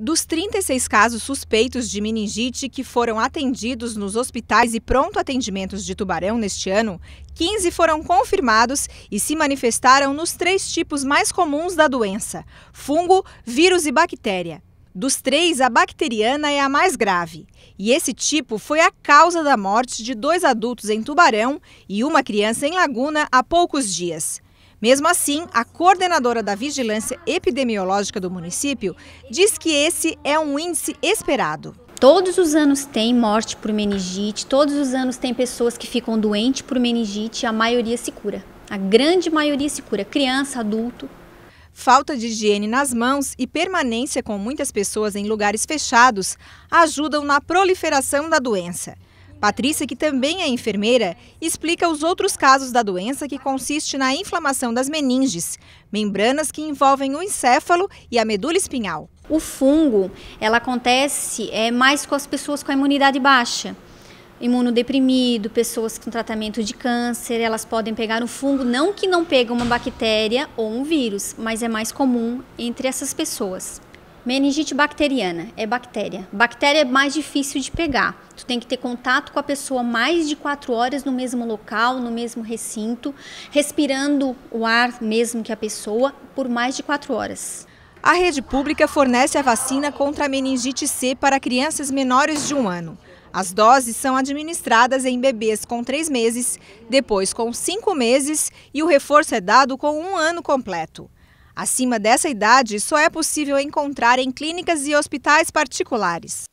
Dos 36 casos suspeitos de meningite que foram atendidos nos hospitais e pronto atendimentos de Tubarão neste ano, 15 foram confirmados e se manifestaram nos três tipos mais comuns da doença: fungo, vírus e bactéria. Dos três, a bacteriana é a mais grave. E esse tipo foi a causa da morte de dois adultos em Tubarão e uma criança em Laguna há poucos dias. Mesmo assim, a coordenadora da Vigilância Epidemiológica do município diz que esse é um índice esperado. Todos os anos tem morte por meningite, todos os anos tem pessoas que ficam doentes por meningite, a maioria se cura. A grande maioria se cura, criança, adulto. Falta de higiene nas mãos e permanência com muitas pessoas em lugares fechados ajudam na proliferação da doença. Patrícia, que também é enfermeira, explica os outros casos da doença que consiste na inflamação das meninges, membranas que envolvem o encéfalo e a medula espinhal. O fungo, ela acontece é, mais com as pessoas com a imunidade baixa. Imunodeprimido, pessoas com tratamento de câncer, elas podem pegar o um fungo, não que não pega uma bactéria ou um vírus, mas é mais comum entre essas pessoas. Meningite bacteriana é bactéria. Bactéria é mais difícil de pegar. Tu tem que ter contato com a pessoa mais de quatro horas no mesmo local, no mesmo recinto, respirando o ar mesmo que a pessoa por mais de quatro horas. A rede pública fornece a vacina contra a meningite C para crianças menores de um ano. As doses são administradas em bebês com três meses, depois com cinco meses e o reforço é dado com um ano completo. Acima dessa idade, só é possível encontrar em clínicas e hospitais particulares.